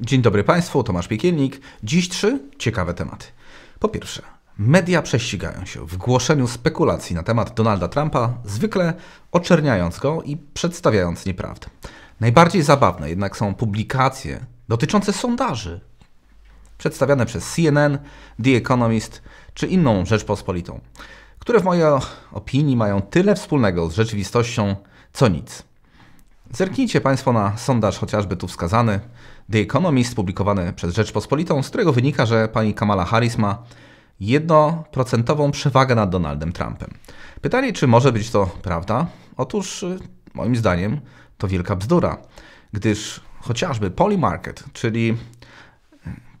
Dzień dobry Państwu, Tomasz Piekielnik. Dziś trzy ciekawe tematy. Po pierwsze, media prześcigają się w głoszeniu spekulacji na temat Donalda Trumpa, zwykle oczerniając go i przedstawiając nieprawdę. Najbardziej zabawne jednak są publikacje dotyczące sondaży przedstawiane przez CNN, The Economist czy inną Rzeczpospolitą, które w mojej opinii mają tyle wspólnego z rzeczywistością, co nic. Zerknijcie Państwo na sondaż chociażby tu wskazany, The Economist, publikowany przez Rzeczpospolitą, z którego wynika, że pani Kamala Harris ma 1% przewagę nad Donaldem Trumpem. Pytanie, czy może być to prawda? Otóż, y, moim zdaniem, to wielka bzdura, gdyż chociażby Polymarket, czyli y,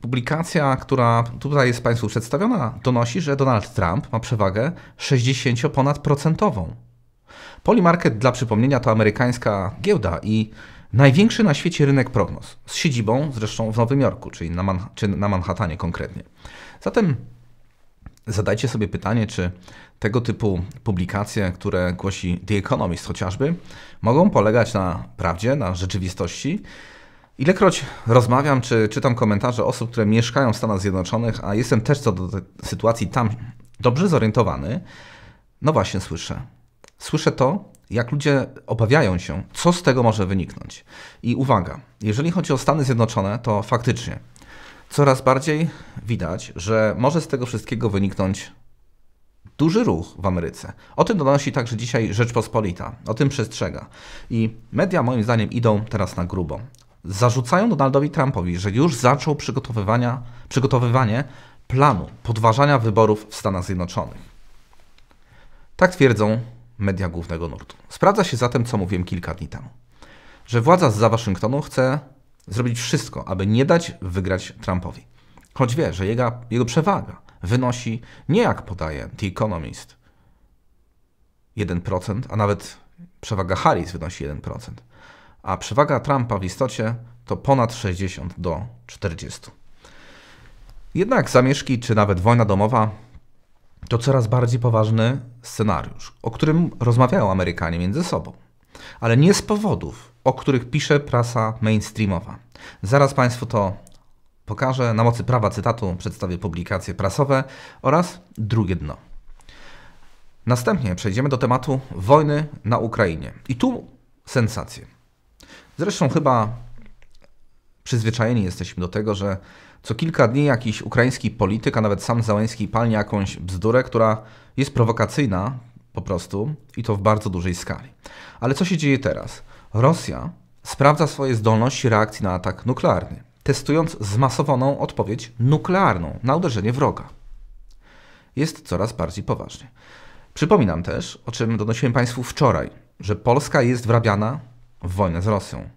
publikacja, która tutaj jest Państwu przedstawiona, donosi, że Donald Trump ma przewagę 60 ponad procentową. Polymarket dla przypomnienia to amerykańska giełda i największy na świecie rynek prognoz, z siedzibą zresztą w Nowym Jorku, czyli na, Man czy na Manhattanie konkretnie. Zatem zadajcie sobie pytanie, czy tego typu publikacje, które głosi The Economist chociażby, mogą polegać na prawdzie, na rzeczywistości. Ilekroć rozmawiam czy czytam komentarze osób, które mieszkają w Stanach Zjednoczonych, a jestem też co do sytuacji tam dobrze zorientowany, no właśnie słyszę słyszę to, jak ludzie obawiają się, co z tego może wyniknąć. I uwaga, jeżeli chodzi o Stany Zjednoczone, to faktycznie coraz bardziej widać, że może z tego wszystkiego wyniknąć duży ruch w Ameryce. O tym donosi także dzisiaj Rzeczpospolita, o tym przestrzega. I media moim zdaniem idą teraz na grubo. Zarzucają Donaldowi Trumpowi, że już zaczął przygotowywania, przygotowywanie planu podważania wyborów w Stanach Zjednoczonych. Tak twierdzą media głównego nurtu. Sprawdza się zatem, co mówiłem kilka dni temu, że władza za Waszyngtonu chce zrobić wszystko, aby nie dać wygrać Trumpowi. Choć wie, że jego, jego przewaga wynosi nie jak podaje The Economist 1%, a nawet przewaga Harris wynosi 1%, a przewaga Trumpa w istocie to ponad 60 do 40. Jednak zamieszki czy nawet wojna domowa to coraz bardziej poważny scenariusz, o którym rozmawiają Amerykanie między sobą. Ale nie z powodów, o których pisze prasa mainstreamowa. Zaraz Państwu to pokażę. Na mocy prawa cytatu przedstawię publikacje prasowe oraz drugie dno. Następnie przejdziemy do tematu wojny na Ukrainie. I tu sensacje. Zresztą chyba przyzwyczajeni jesteśmy do tego, że co kilka dni jakiś ukraiński polityk, a nawet sam Załęski palnie jakąś bzdurę, która jest prowokacyjna po prostu i to w bardzo dużej skali. Ale co się dzieje teraz? Rosja sprawdza swoje zdolności reakcji na atak nuklearny, testując zmasowaną odpowiedź nuklearną na uderzenie wroga. Jest coraz bardziej poważnie. Przypominam też, o czym donosiłem Państwu wczoraj, że Polska jest wrabiana w wojnę z Rosją.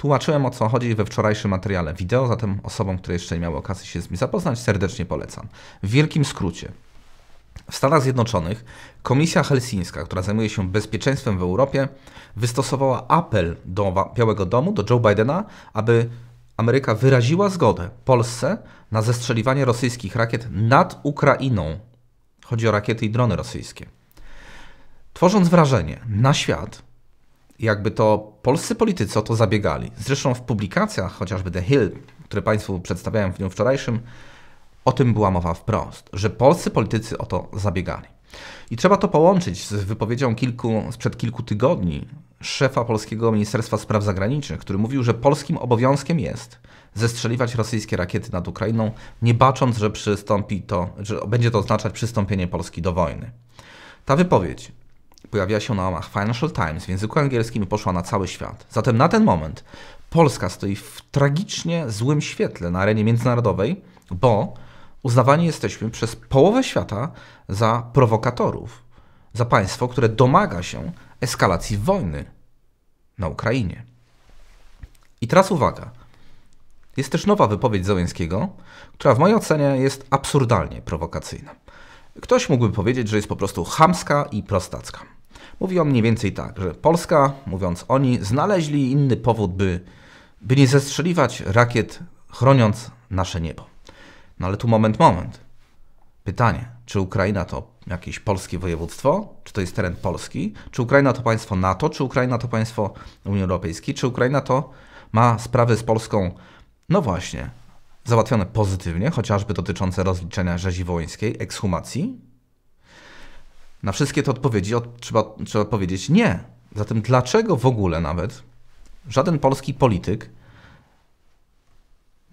Tłumaczyłem o co chodzi we wczorajszym materiale wideo, zatem osobom, które jeszcze nie miały okazji się z nim zapoznać, serdecznie polecam. W wielkim skrócie. W Stanach Zjednoczonych Komisja Helsińska, która zajmuje się bezpieczeństwem w Europie, wystosowała apel do Białego Domu, do Joe Bidena, aby Ameryka wyraziła zgodę Polsce na zestrzeliwanie rosyjskich rakiet nad Ukrainą. Chodzi o rakiety i drony rosyjskie. Tworząc wrażenie na świat, jakby to polscy politycy o to zabiegali. Zresztą w publikacjach, chociażby The Hill, które Państwu przedstawiałem w dniu wczorajszym, o tym była mowa wprost, że polscy politycy o to zabiegali. I trzeba to połączyć z wypowiedzią kilku, sprzed kilku tygodni szefa polskiego Ministerstwa Spraw Zagranicznych, który mówił, że polskim obowiązkiem jest zestrzeliwać rosyjskie rakiety nad Ukrainą, nie bacząc, że, przystąpi to, że będzie to oznaczać przystąpienie Polski do wojny. Ta wypowiedź pojawiła się na łamach Financial Times w języku angielskim i poszła na cały świat. Zatem na ten moment Polska stoi w tragicznie złym świetle na arenie międzynarodowej, bo uznawani jesteśmy przez połowę świata za prowokatorów, za państwo, które domaga się eskalacji wojny na Ukrainie. I teraz uwaga. Jest też nowa wypowiedź Załęckiego, która w mojej ocenie jest absurdalnie prowokacyjna. Ktoś mógłby powiedzieć, że jest po prostu chamska i prostacka. Mówi on mniej więcej tak, że Polska, mówiąc oni, znaleźli inny powód, by, by nie zestrzeliwać rakiet, chroniąc nasze niebo. No ale tu moment, moment. Pytanie, czy Ukraina to jakieś polskie województwo? Czy to jest teren Polski? Czy Ukraina to państwo NATO? Czy Ukraina to państwo Unii Europejskiej? Czy Ukraina to ma sprawy z Polską, no właśnie, załatwione pozytywnie, chociażby dotyczące rozliczenia rzezi wołyńskiej, ekshumacji? Na wszystkie te odpowiedzi od, trzeba, trzeba powiedzieć nie. Zatem dlaczego w ogóle nawet żaden polski polityk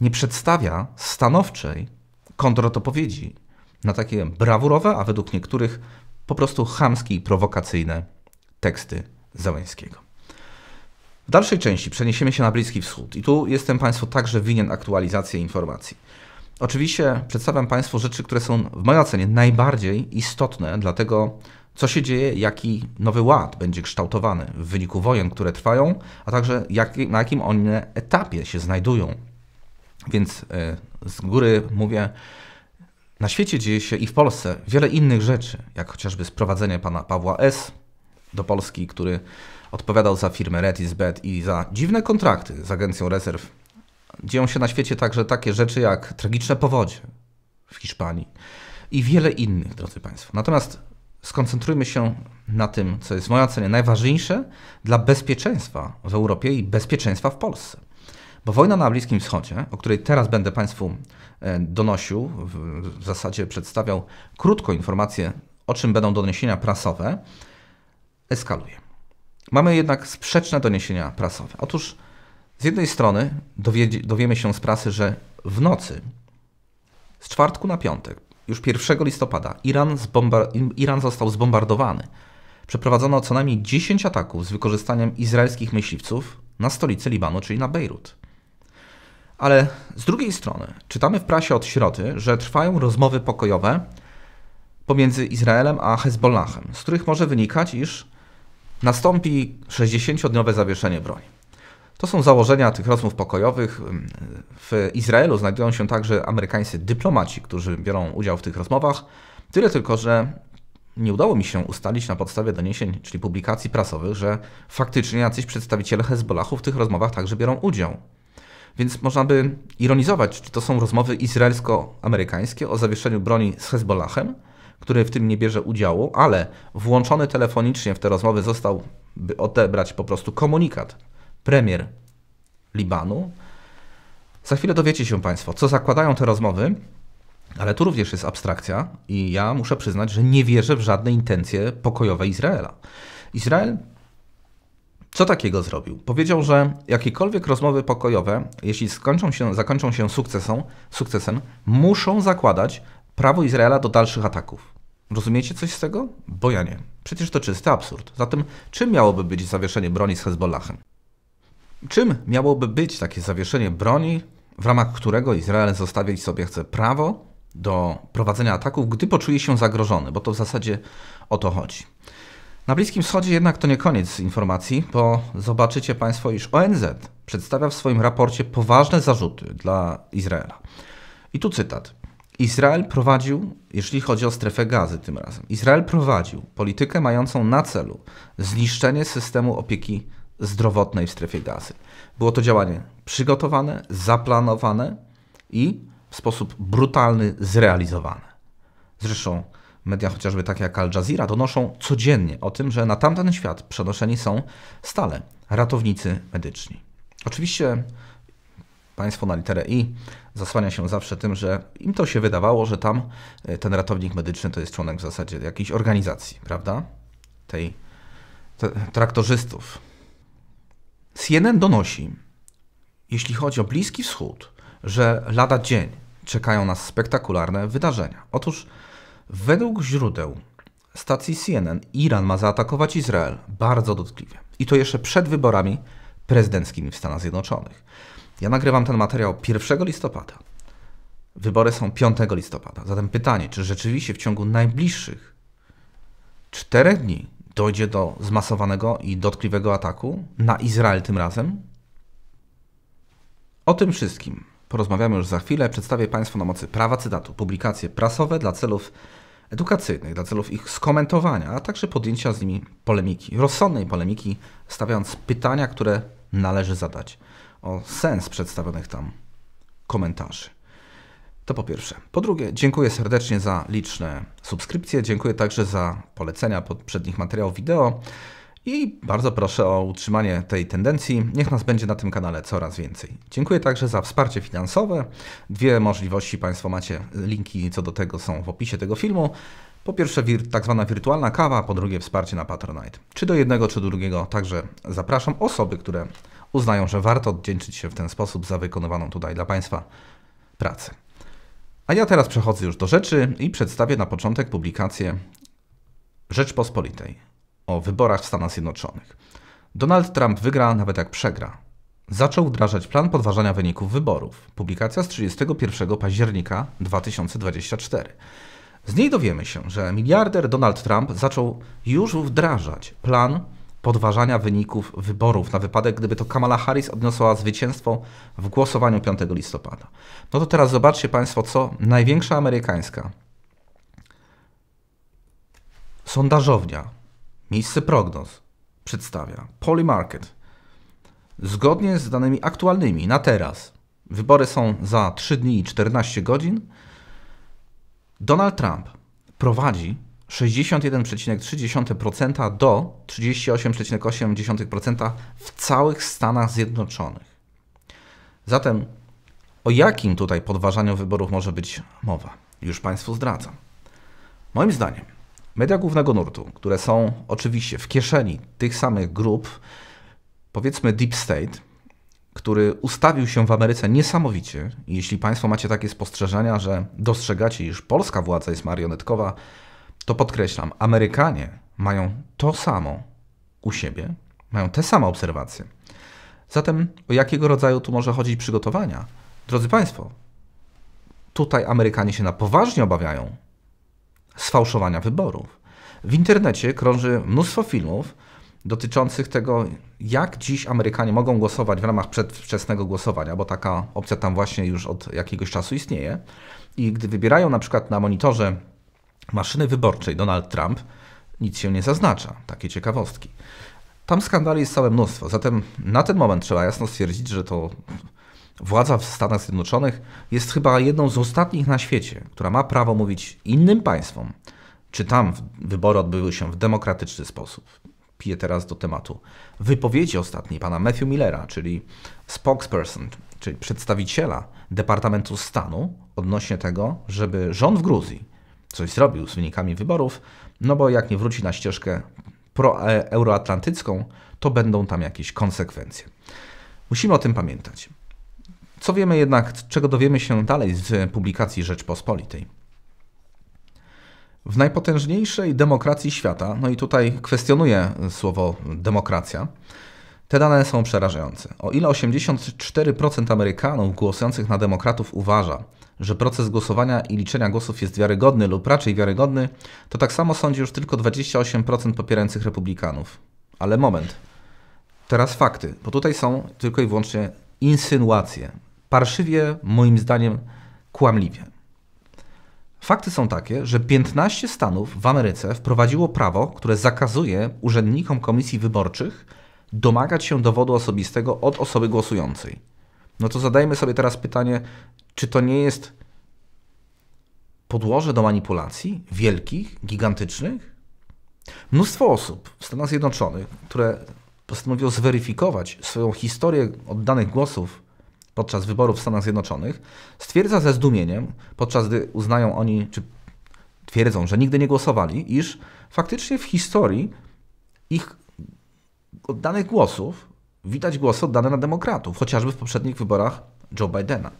nie przedstawia stanowczej kontrotopowiedzi na takie brawurowe, a według niektórych po prostu chamskie i prowokacyjne teksty Załęskiego. W dalszej części przeniesiemy się na Bliski Wschód i tu jestem Państwu także winien aktualizację informacji. Oczywiście przedstawiam Państwu rzeczy, które są w mojej ocenie najbardziej istotne dla tego, co się dzieje, jaki nowy ład będzie kształtowany w wyniku wojen, które trwają, a także jak, na jakim one etapie się znajdują. Więc e, z góry mówię, na świecie dzieje się i w Polsce wiele innych rzeczy, jak chociażby sprowadzenie pana Pawła S. do Polski, który odpowiadał za firmę Redisbet i za dziwne kontrakty z Agencją Rezerw dzieją się na świecie także takie rzeczy jak tragiczne powodzie w Hiszpanii i wiele innych, drodzy Państwo. Natomiast skoncentrujmy się na tym, co jest w mojej ocenie najważniejsze dla bezpieczeństwa w Europie i bezpieczeństwa w Polsce. Bo wojna na Bliskim Wschodzie, o której teraz będę Państwu e, donosił, w zasadzie przedstawiał krótko informacje, o czym będą doniesienia prasowe, eskaluje. Mamy jednak sprzeczne doniesienia prasowe. Otóż z jednej strony dowie, dowiemy się z prasy, że w nocy z czwartku na piątek, już 1 listopada, Iran, Iran został zbombardowany. Przeprowadzono co najmniej 10 ataków z wykorzystaniem izraelskich myśliwców na stolicy Libanu, czyli na Bejrut. Ale z drugiej strony czytamy w prasie od środy, że trwają rozmowy pokojowe pomiędzy Izraelem a Hezbollahem, z których może wynikać, iż nastąpi 60-dniowe zawieszenie broni. To są założenia tych rozmów pokojowych. W Izraelu znajdują się także amerykańscy dyplomaci, którzy biorą udział w tych rozmowach. Tyle tylko, że nie udało mi się ustalić na podstawie doniesień, czyli publikacji prasowych, że faktycznie jacyś przedstawiciele Hezbollahu w tych rozmowach także biorą udział. Więc można by ironizować, czy to są rozmowy izraelsko-amerykańskie o zawieszeniu broni z Hezbollahem, który w tym nie bierze udziału, ale włączony telefonicznie w te rozmowy został, by odebrać po prostu komunikat premier Libanu. Za chwilę dowiecie się Państwo, co zakładają te rozmowy, ale tu również jest abstrakcja i ja muszę przyznać, że nie wierzę w żadne intencje pokojowe Izraela. Izrael co takiego zrobił? Powiedział, że jakiekolwiek rozmowy pokojowe, jeśli się, zakończą się sukcesem, sukcesem, muszą zakładać prawo Izraela do dalszych ataków. Rozumiecie coś z tego? Bo ja nie. Przecież to czysty absurd. Zatem czym miałoby być zawieszenie broni z Hezbollahem? Czym miałoby być takie zawieszenie broni, w ramach którego Izrael zostawić sobie chce prawo do prowadzenia ataków, gdy poczuje się zagrożony, bo to w zasadzie o to chodzi. Na Bliskim Wschodzie jednak to nie koniec informacji, bo zobaczycie Państwo, iż ONZ przedstawia w swoim raporcie poważne zarzuty dla Izraela. I tu cytat. Izrael prowadził, jeśli chodzi o strefę gazy tym razem, Izrael prowadził politykę mającą na celu zniszczenie systemu opieki zdrowotnej w strefie gazy. Było to działanie przygotowane, zaplanowane i w sposób brutalny zrealizowane. Zresztą media chociażby takie jak Al Jazeera donoszą codziennie o tym, że na tamten świat przenoszeni są stale ratownicy medyczni. Oczywiście państwo na literę I zasłania się zawsze tym, że im to się wydawało, że tam e, ten ratownik medyczny to jest członek w zasadzie jakiejś organizacji, prawda? Tej traktorzystów, CNN donosi, jeśli chodzi o Bliski Wschód, że lada dzień czekają nas spektakularne wydarzenia. Otóż według źródeł stacji CNN Iran ma zaatakować Izrael bardzo dotkliwie. I to jeszcze przed wyborami prezydenckimi w Stanach Zjednoczonych. Ja nagrywam ten materiał 1 listopada. Wybory są 5 listopada. Zatem pytanie, czy rzeczywiście w ciągu najbliższych czterech dni dojdzie do zmasowanego i dotkliwego ataku na Izrael tym razem? O tym wszystkim porozmawiamy już za chwilę. Przedstawię Państwu na mocy prawa cytatu publikacje prasowe dla celów edukacyjnych, dla celów ich skomentowania, a także podjęcia z nimi polemiki, rozsądnej polemiki, stawiając pytania, które należy zadać o sens przedstawionych tam komentarzy. To po pierwsze. Po drugie, dziękuję serdecznie za liczne subskrypcje, dziękuję także za polecenia poprzednich materiałów wideo i bardzo proszę o utrzymanie tej tendencji. Niech nas będzie na tym kanale coraz więcej. Dziękuję także za wsparcie finansowe. Dwie możliwości Państwo macie, linki co do tego są w opisie tego filmu. Po pierwsze tak zwana wirtualna kawa, po drugie wsparcie na Patronite. Czy do jednego, czy do drugiego. Także zapraszam osoby, które uznają, że warto oddzięczyć się w ten sposób za wykonywaną tutaj dla Państwa pracę. A ja teraz przechodzę już do rzeczy i przedstawię na początek publikację Rzeczpospolitej o wyborach w Stanach Zjednoczonych. Donald Trump wygra nawet jak przegra. Zaczął wdrażać plan podważania wyników wyborów. Publikacja z 31 października 2024. Z niej dowiemy się, że miliarder Donald Trump zaczął już wdrażać plan podważania wyników wyborów na wypadek, gdyby to Kamala Harris odniosła zwycięstwo w głosowaniu 5 listopada. No to teraz zobaczcie Państwo, co największa amerykańska sondażownia, miejsce prognoz przedstawia. Polymarket. Zgodnie z danymi aktualnymi na teraz, wybory są za 3 dni i 14 godzin, Donald Trump prowadzi 61,3% do 38,8% w całych Stanach Zjednoczonych. Zatem o jakim tutaj podważaniu wyborów może być mowa? Już Państwu zdradzam. Moim zdaniem, media głównego nurtu, które są oczywiście w kieszeni tych samych grup, powiedzmy Deep State, który ustawił się w Ameryce niesamowicie, jeśli Państwo macie takie spostrzeżenia, że dostrzegacie, iż polska władza jest marionetkowa, to podkreślam, Amerykanie mają to samo u siebie, mają te same obserwacje. Zatem o jakiego rodzaju tu może chodzić przygotowania? Drodzy Państwo, tutaj Amerykanie się na poważnie obawiają sfałszowania wyborów. W internecie krąży mnóstwo filmów dotyczących tego, jak dziś Amerykanie mogą głosować w ramach przedwczesnego głosowania, bo taka opcja tam właśnie już od jakiegoś czasu istnieje. I gdy wybierają na przykład na monitorze maszyny wyborczej Donald Trump nic się nie zaznacza. Takie ciekawostki. Tam skandali jest całe mnóstwo, zatem na ten moment trzeba jasno stwierdzić, że to władza w Stanach Zjednoczonych jest chyba jedną z ostatnich na świecie, która ma prawo mówić innym państwom, czy tam wybory odbyły się w demokratyczny sposób. Piję teraz do tematu wypowiedzi ostatniej pana Matthew Millera, czyli spokesperson, czyli przedstawiciela Departamentu Stanu odnośnie tego, żeby rząd w Gruzji coś zrobił z wynikami wyborów, no bo jak nie wróci na ścieżkę proeuroatlantycką, to będą tam jakieś konsekwencje. Musimy o tym pamiętać. Co wiemy jednak, czego dowiemy się dalej z publikacji Rzeczpospolitej? W najpotężniejszej demokracji świata, no i tutaj kwestionuję słowo demokracja, te dane są przerażające. O ile 84% Amerykanów głosujących na demokratów uważa, że proces głosowania i liczenia głosów jest wiarygodny lub raczej wiarygodny, to tak samo sądzi już tylko 28% popierających republikanów. Ale moment. Teraz fakty, bo tutaj są tylko i wyłącznie insynuacje. Parszywie, moim zdaniem, kłamliwie. Fakty są takie, że 15 stanów w Ameryce wprowadziło prawo, które zakazuje urzędnikom komisji wyborczych domagać się dowodu osobistego od osoby głosującej. No to zadajmy sobie teraz pytanie, czy to nie jest podłoże do manipulacji wielkich, gigantycznych? Mnóstwo osób w Stanach Zjednoczonych, które postanowiło zweryfikować swoją historię oddanych głosów podczas wyborów w Stanach Zjednoczonych, stwierdza ze zdumieniem, podczas gdy uznają oni, czy twierdzą, że nigdy nie głosowali, iż faktycznie w historii ich oddanych głosów widać głosy oddane na demokratów, chociażby w poprzednich wyborach Joe Bidena.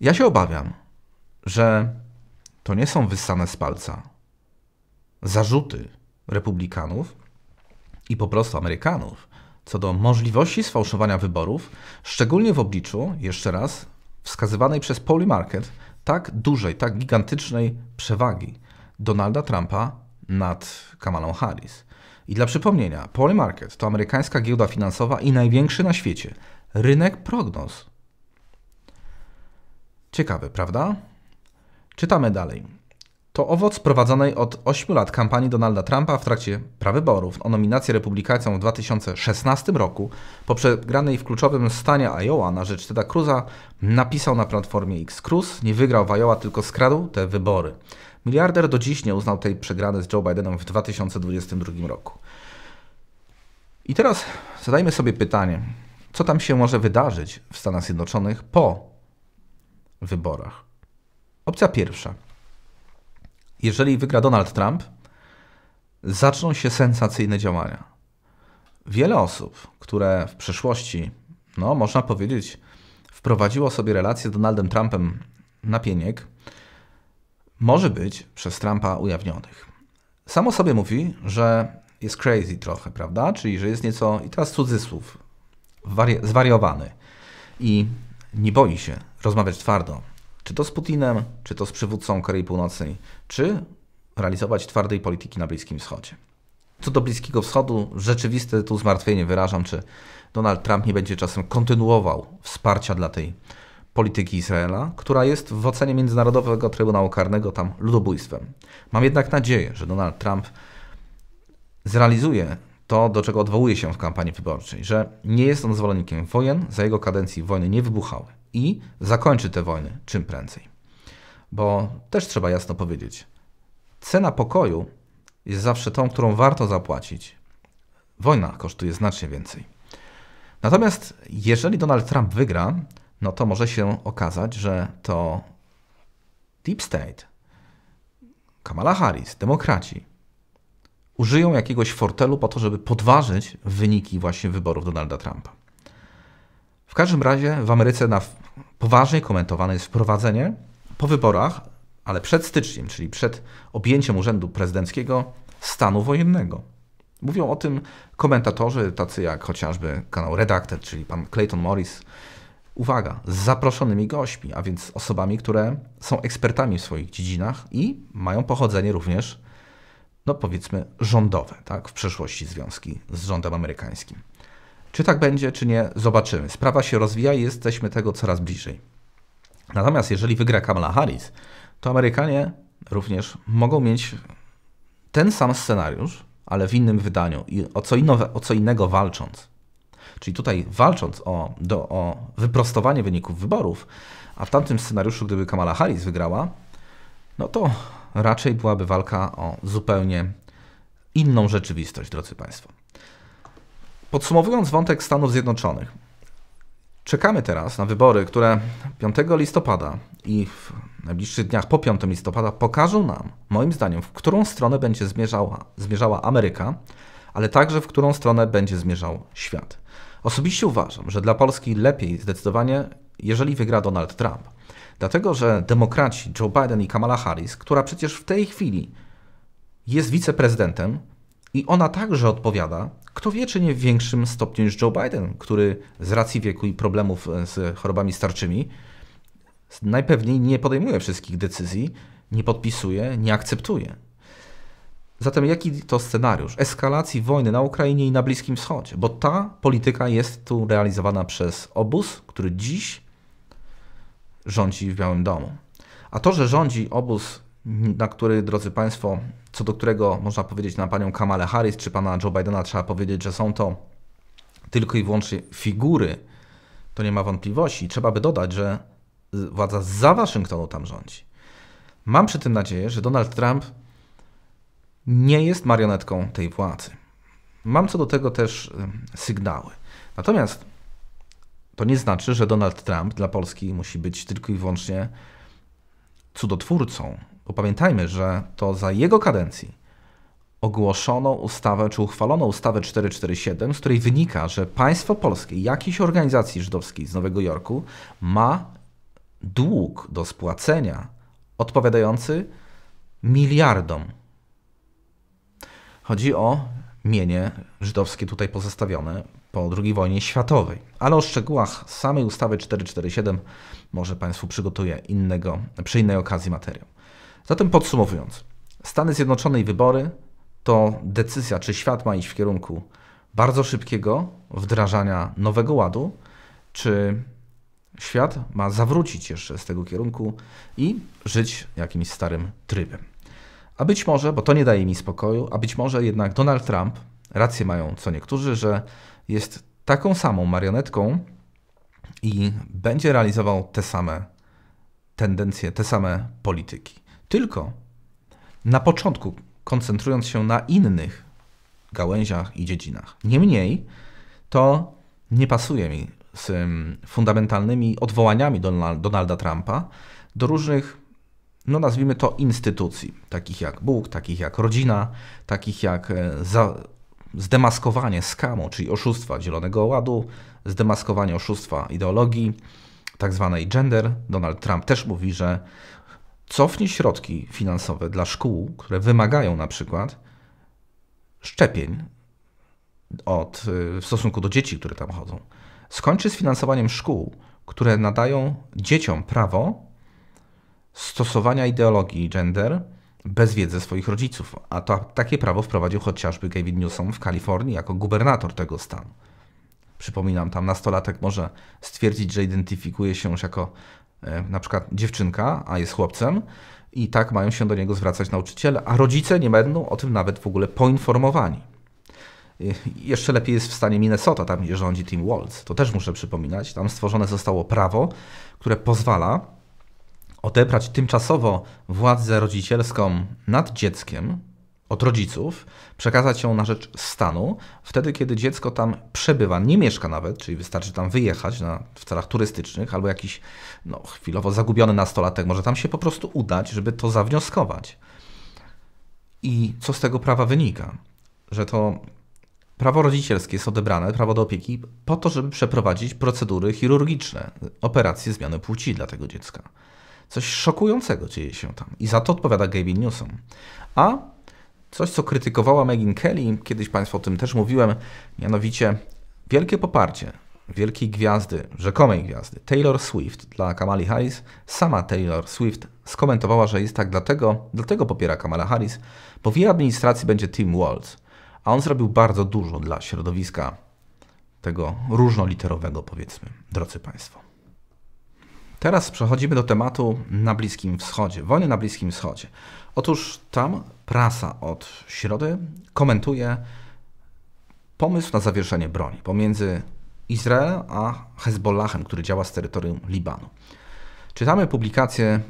Ja się obawiam, że to nie są wyssane z palca zarzuty republikanów i po prostu Amerykanów co do możliwości sfałszowania wyborów, szczególnie w obliczu, jeszcze raz, wskazywanej przez Polymarket Market tak dużej, tak gigantycznej przewagi Donalda Trumpa nad Kamalą Harris. I dla przypomnienia, Polymarket to amerykańska giełda finansowa i największy na świecie rynek prognoz. Ciekawe, prawda? Czytamy dalej. To owoc prowadzonej od 8 lat kampanii Donalda Trumpa w trakcie prawyborów o nominację republikańską w 2016 roku, po przegranej w kluczowym stanie Iowa na rzecz Teda Cruza, napisał na platformie X. Cruz nie wygrał w Iowa, tylko skradł te wybory. Miliarder do dziś nie uznał tej przegrany z Joe Bidenem w 2022 roku. I teraz zadajmy sobie pytanie, co tam się może wydarzyć w Stanach Zjednoczonych po wyborach. Opcja pierwsza. Jeżeli wygra Donald Trump, zaczną się sensacyjne działania. Wiele osób, które w przeszłości, no można powiedzieć, wprowadziło sobie relacje z Donaldem Trumpem na pieniek, może być przez Trumpa ujawnionych. Samo sobie mówi, że jest crazy trochę, prawda? Czyli, że jest nieco, i teraz cudzysłów, zwariowany i nie boi się rozmawiać twardo, czy to z Putinem, czy to z przywódcą Korei Północnej, czy realizować twardej polityki na Bliskim Wschodzie. Co do Bliskiego Wschodu, rzeczywiste tu zmartwienie wyrażam, czy Donald Trump nie będzie czasem kontynuował wsparcia dla tej polityki Izraela, która jest w ocenie Międzynarodowego Trybunału Karnego tam ludobójstwem. Mam jednak nadzieję, że Donald Trump zrealizuje to, do czego odwołuje się w kampanii wyborczej, że nie jest on zwolennikiem wojen, za jego kadencji wojny nie wybuchały i zakończy te wojny czym prędzej. Bo też trzeba jasno powiedzieć, cena pokoju jest zawsze tą, którą warto zapłacić. Wojna kosztuje znacznie więcej. Natomiast jeżeli Donald Trump wygra, no to może się okazać, że to Deep State, Kamala Harris, demokraci użyją jakiegoś fortelu po to, żeby podważyć wyniki właśnie wyborów Donalda Trumpa. W każdym razie w Ameryce na poważnie komentowane jest wprowadzenie po wyborach, ale przed styczniem, czyli przed objęciem urzędu prezydenckiego, stanu wojennego. Mówią o tym komentatorzy, tacy jak chociażby kanał Redaktor, czyli pan Clayton Morris. Uwaga, z zaproszonymi gośćmi, a więc osobami, które są ekspertami w swoich dziedzinach i mają pochodzenie również, no powiedzmy, rządowe, tak, w przeszłości związki z rządem amerykańskim. Czy tak będzie, czy nie, zobaczymy. Sprawa się rozwija i jesteśmy tego coraz bliżej. Natomiast jeżeli wygra Kamala Harris, to Amerykanie również mogą mieć ten sam scenariusz, ale w innym wydaniu i o co, inno, o co innego walcząc. Czyli tutaj walcząc o, do, o wyprostowanie wyników wyborów, a w tamtym scenariuszu, gdyby Kamala Harris wygrała, no to raczej byłaby walka o zupełnie inną rzeczywistość, drodzy Państwo. Podsumowując wątek Stanów Zjednoczonych, czekamy teraz na wybory, które 5 listopada i w najbliższych dniach po 5 listopada pokażą nam, moim zdaniem, w którą stronę będzie zmierzała, zmierzała Ameryka, ale także w którą stronę będzie zmierzał świat. Osobiście uważam, że dla Polski lepiej zdecydowanie, jeżeli wygra Donald Trump. Dlatego, że demokraci Joe Biden i Kamala Harris, która przecież w tej chwili jest wiceprezydentem, i ona także odpowiada, kto wie, czy nie w większym stopniu niż Joe Biden, który z racji wieku i problemów e, z chorobami starczymi najpewniej nie podejmuje wszystkich decyzji, nie podpisuje, nie akceptuje. Zatem jaki to scenariusz eskalacji wojny na Ukrainie i na Bliskim Wschodzie? Bo ta polityka jest tu realizowana przez obóz, który dziś rządzi w Białym Domu. A to, że rządzi obóz na który, drodzy Państwo, co do którego można powiedzieć na panią Kamale Harris czy pana Joe Bidena, trzeba powiedzieć, że są to tylko i wyłącznie figury, to nie ma wątpliwości. Trzeba by dodać, że władza za Waszyngtonu tam rządzi. Mam przy tym nadzieję, że Donald Trump nie jest marionetką tej władzy. Mam co do tego też sygnały. Natomiast to nie znaczy, że Donald Trump dla Polski musi być tylko i wyłącznie cudotwórcą, bo pamiętajmy, że to za jego kadencji ogłoszono ustawę, czy uchwalono ustawę 447, z której wynika, że państwo polskie jakiejś organizacji żydowskiej z Nowego Jorku ma dług do spłacenia odpowiadający miliardom. Chodzi o mienie żydowskie tutaj pozostawione po II wojnie światowej. Ale o szczegółach samej ustawy 447 może Państwu przygotuję innego, przy innej okazji materiał. Zatem podsumowując, Stany Zjednoczone i wybory to decyzja, czy świat ma iść w kierunku bardzo szybkiego wdrażania nowego ładu, czy świat ma zawrócić jeszcze z tego kierunku i żyć jakimś starym trybem. A być może, bo to nie daje mi spokoju, a być może jednak Donald Trump, rację mają co niektórzy, że jest taką samą marionetką i będzie realizował te same tendencje, te same polityki. Tylko na początku koncentrując się na innych gałęziach i dziedzinach. Niemniej to nie pasuje mi z fundamentalnymi odwołaniami Donalda Trumpa do różnych, no nazwijmy to, instytucji, takich jak Bóg, takich jak rodzina, takich jak e, zdemaskowanie skamu, czyli oszustwa Zielonego Ładu, zdemaskowanie oszustwa ideologii, tak zwanej gender. Donald Trump też mówi, że cofnie środki finansowe dla szkół, które wymagają na przykład szczepień od, y, w stosunku do dzieci, które tam chodzą. Skończy z finansowaniem szkół, które nadają dzieciom prawo stosowania ideologii gender bez wiedzy swoich rodziców. A to, takie prawo wprowadził chociażby Gavin Newsom w Kalifornii jako gubernator tego stanu. Przypominam, tam nastolatek może stwierdzić, że identyfikuje się już jako E, na przykład dziewczynka, a jest chłopcem, i tak mają się do niego zwracać nauczyciele, a rodzice nie będą o tym nawet w ogóle poinformowani. E, jeszcze lepiej jest w stanie Minnesota, tam gdzie rządzi Tim Walz. To też muszę przypominać. Tam stworzone zostało prawo, które pozwala odebrać tymczasowo władzę rodzicielską nad dzieckiem, od rodziców, przekazać ją na rzecz stanu, wtedy kiedy dziecko tam przebywa, nie mieszka nawet, czyli wystarczy tam wyjechać na, w celach turystycznych, albo jakiś no, chwilowo zagubiony nastolatek może tam się po prostu udać, żeby to zawnioskować. I co z tego prawa wynika? Że to prawo rodzicielskie jest odebrane, prawo do opieki, po to, żeby przeprowadzić procedury chirurgiczne, operacje zmiany płci dla tego dziecka. Coś szokującego dzieje się tam i za to odpowiada Gavin Newsom. A Coś, co krytykowała Megyn Kelly, kiedyś Państwu o tym też mówiłem, mianowicie wielkie poparcie wielkiej gwiazdy, rzekomej gwiazdy, Taylor Swift dla Kamali Harris. Sama Taylor Swift skomentowała, że jest tak dlatego, dlatego popiera Kamala Harris, bo w jej administracji będzie Tim Walz, a on zrobił bardzo dużo dla środowiska tego różnoliterowego, powiedzmy, drodzy Państwo. Teraz przechodzimy do tematu na Bliskim Wschodzie, wojny na Bliskim Wschodzie. Otóż tam prasa od środy komentuje pomysł na zawieszenie broni pomiędzy Izraelem a Hezbollahem, który działa z terytorium Libanu. Czytamy publikację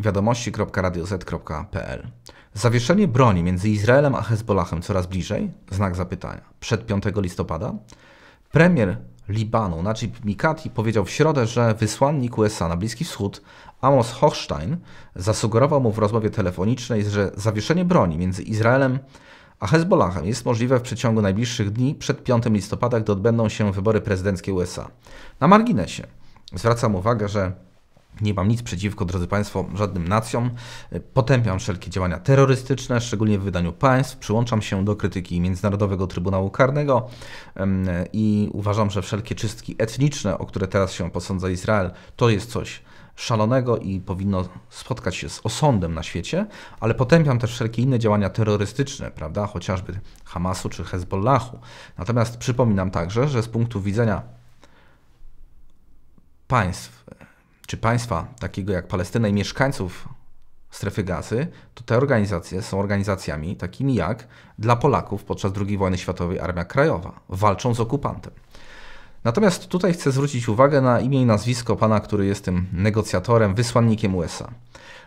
wiadomości.radioz.pl. Zawieszenie broni między Izraelem a Hezbollahem coraz bliżej? Znak zapytania. Przed 5 listopada? Premier Libanu Najib Mikati powiedział w środę, że wysłannik USA na Bliski Wschód Amos Hochstein zasugerował mu w rozmowie telefonicznej, że zawieszenie broni między Izraelem a Hezbollahem jest możliwe w przeciągu najbliższych dni przed 5 listopada, gdy odbędą się wybory prezydenckie USA. Na marginesie zwracam uwagę, że nie mam nic przeciwko, drodzy Państwo, żadnym nacjom. Potępiam wszelkie działania terrorystyczne, szczególnie w wydaniu państw. Przyłączam się do krytyki Międzynarodowego Trybunału Karnego i uważam, że wszelkie czystki etniczne, o które teraz się posądza Izrael, to jest coś szalonego i powinno spotkać się z osądem na świecie, ale potępiam też wszelkie inne działania terrorystyczne, prawda, chociażby Hamasu czy Hezbollahu. Natomiast przypominam także, że z punktu widzenia państw, czy państwa takiego jak Palestyna i mieszkańców strefy gazy, to te organizacje są organizacjami takimi jak dla Polaków podczas II wojny światowej Armia Krajowa. Walczą z okupantem. Natomiast tutaj chcę zwrócić uwagę na imię i nazwisko pana, który jest tym negocjatorem, wysłannikiem USA.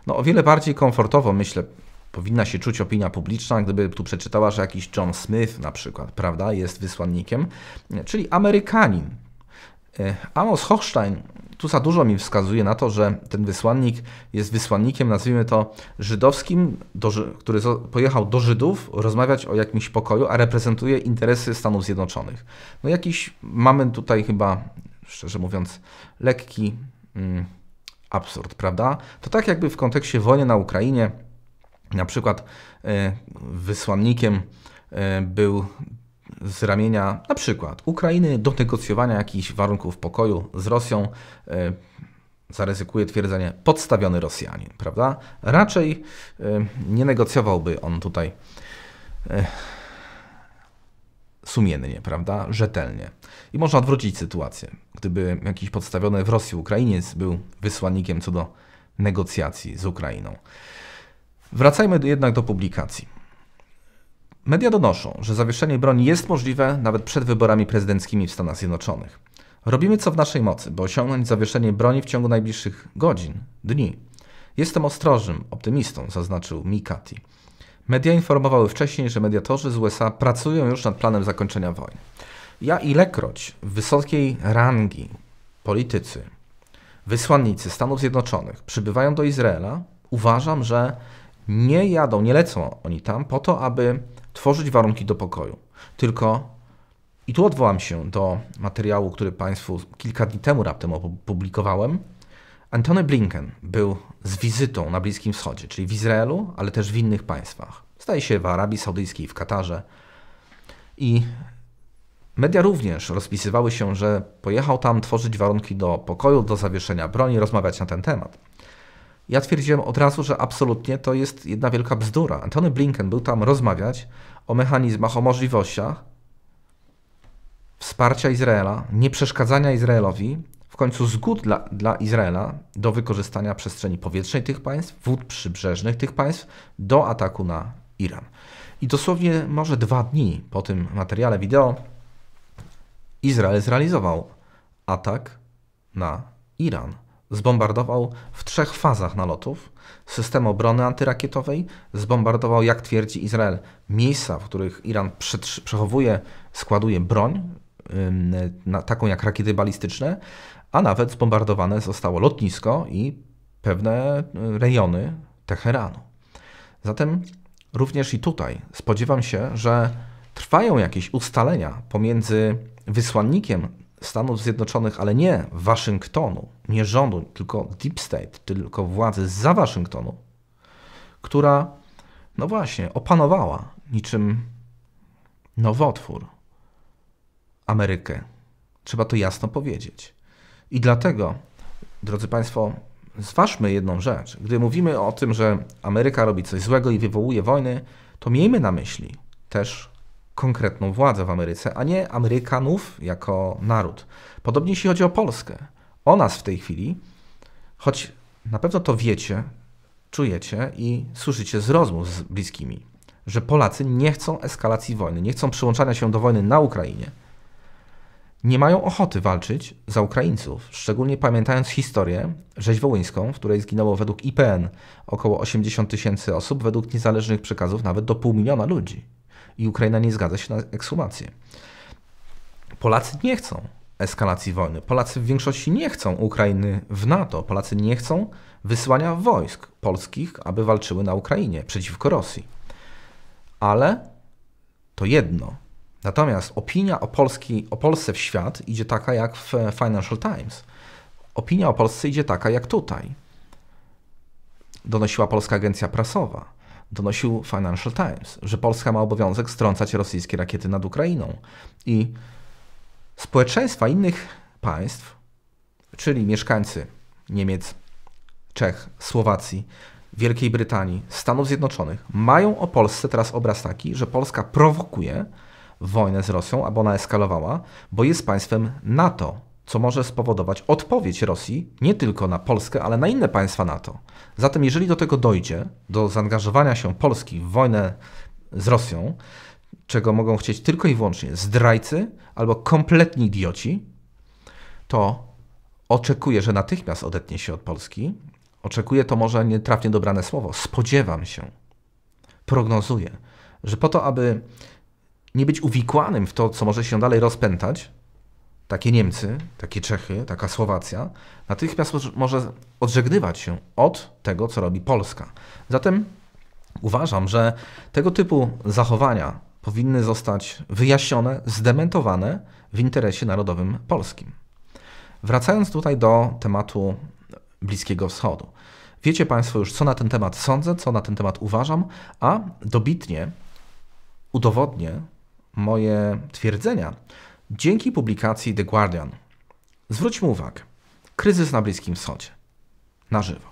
No, o wiele bardziej komfortowo, myślę, powinna się czuć opinia publiczna, gdyby tu przeczytała, że jakiś John Smith na przykład, prawda, jest wysłannikiem, czyli Amerykanin. E, Amos Hochstein tu za dużo mi wskazuje na to, że ten wysłannik jest wysłannikiem, nazwijmy to żydowskim, do, który pojechał do Żydów rozmawiać o jakimś pokoju, a reprezentuje interesy Stanów Zjednoczonych. No jakiś mamy tutaj chyba, szczerze mówiąc, lekki mm, absurd, prawda? To tak jakby w kontekście wojny na Ukrainie, na przykład y, wysłannikiem y, był z ramienia na przykład Ukrainy do negocjowania jakichś warunków pokoju z Rosją e, zaryzykuje twierdzenie podstawiony Rosjanin, prawda? Raczej e, nie negocjowałby on tutaj e, sumiennie, prawda? Rzetelnie. I można odwrócić sytuację. Gdyby jakiś podstawiony w Rosji Ukrainiec był wysłannikiem co do negocjacji z Ukrainą. Wracajmy jednak do publikacji. Media donoszą, że zawieszenie broni jest możliwe nawet przed wyborami prezydenckimi w Stanach Zjednoczonych. Robimy co w naszej mocy, by osiągnąć zawieszenie broni w ciągu najbliższych godzin, dni. Jestem ostrożnym optymistą, zaznaczył Mikati. Media informowały wcześniej, że mediatorzy z USA pracują już nad planem zakończenia wojny. Ja ilekroć wysokiej rangi politycy, wysłannicy Stanów Zjednoczonych przybywają do Izraela, uważam, że nie jadą, nie lecą oni tam po to, aby tworzyć warunki do pokoju. Tylko, i tu odwołam się do materiału, który Państwu kilka dni temu raptem opublikowałem, Antony Blinken był z wizytą na Bliskim Wschodzie, czyli w Izraelu, ale też w innych państwach. Staje się w Arabii Saudyjskiej, w Katarze. I media również rozpisywały się, że pojechał tam tworzyć warunki do pokoju, do zawieszenia broni, rozmawiać na ten temat. Ja twierdziłem od razu, że absolutnie to jest jedna wielka bzdura. Antony Blinken był tam rozmawiać o mechanizmach, o możliwościach wsparcia Izraela, nieprzeszkadzania Izraelowi, w końcu zgód dla, dla Izraela do wykorzystania przestrzeni powietrznej tych państw, wód przybrzeżnych tych państw do ataku na Iran. I dosłownie może dwa dni po tym materiale wideo Izrael zrealizował atak na Iran zbombardował w trzech fazach nalotów system obrony antyrakietowej, zbombardował, jak twierdzi Izrael, miejsca, w których Iran przechowuje, składuje broń, taką jak rakiety balistyczne, a nawet zbombardowane zostało lotnisko i pewne y, rejony Teheranu. Zatem również i tutaj spodziewam się, że trwają jakieś ustalenia pomiędzy wysłannikiem Stanów Zjednoczonych, ale nie Waszyngtonu, nie rządu, tylko deep state, tylko władzy za Waszyngtonu, która, no właśnie, opanowała niczym nowotwór Amerykę. Trzeba to jasno powiedzieć. I dlatego, drodzy Państwo, zważmy jedną rzecz. Gdy mówimy o tym, że Ameryka robi coś złego i wywołuje wojny, to miejmy na myśli też konkretną władzę w Ameryce, a nie Amerykanów jako naród. Podobnie jeśli chodzi o Polskę. O nas w tej chwili, choć na pewno to wiecie, czujecie i słyszycie z rozmów z bliskimi, że Polacy nie chcą eskalacji wojny, nie chcą przyłączania się do wojny na Ukrainie. Nie mają ochoty walczyć za Ukraińców, szczególnie pamiętając historię rzeź wołyńską, w której zginęło według IPN około 80 tysięcy osób, według niezależnych przekazów nawet do pół miliona ludzi i Ukraina nie zgadza się na ekshumację. Polacy nie chcą eskalacji wojny. Polacy w większości nie chcą Ukrainy w NATO. Polacy nie chcą wysyłania wojsk polskich, aby walczyły na Ukrainie przeciwko Rosji. Ale to jedno. Natomiast opinia o, Polski, o Polsce w świat idzie taka jak w Financial Times. Opinia o Polsce idzie taka jak tutaj. Donosiła Polska Agencja Prasowa donosił Financial Times, że Polska ma obowiązek strącać rosyjskie rakiety nad Ukrainą. I społeczeństwa innych państw, czyli mieszkańcy Niemiec, Czech, Słowacji, Wielkiej Brytanii, Stanów Zjednoczonych, mają o Polsce teraz obraz taki, że Polska prowokuje wojnę z Rosją, aby ona eskalowała, bo jest państwem NATO, co może spowodować odpowiedź Rosji nie tylko na Polskę, ale na inne państwa NATO. Zatem, jeżeli do tego dojdzie, do zaangażowania się Polski w wojnę z Rosją, czego mogą chcieć tylko i wyłącznie zdrajcy albo kompletni idioci, to oczekuję, że natychmiast odetnie się od Polski. Oczekuję to może nietrafnie dobrane słowo. Spodziewam się, prognozuję, że po to, aby nie być uwikłanym w to, co może się dalej rozpętać, takie Niemcy, takie Czechy, taka Słowacja natychmiast może odżegnywać się od tego, co robi Polska. Zatem uważam, że tego typu zachowania powinny zostać wyjaśnione, zdementowane w interesie narodowym polskim. Wracając tutaj do tematu Bliskiego Wschodu. Wiecie Państwo już, co na ten temat sądzę, co na ten temat uważam, a dobitnie udowodnię moje twierdzenia dzięki publikacji The Guardian. Zwróćmy uwagę, kryzys na Bliskim Wschodzie. Na żywo.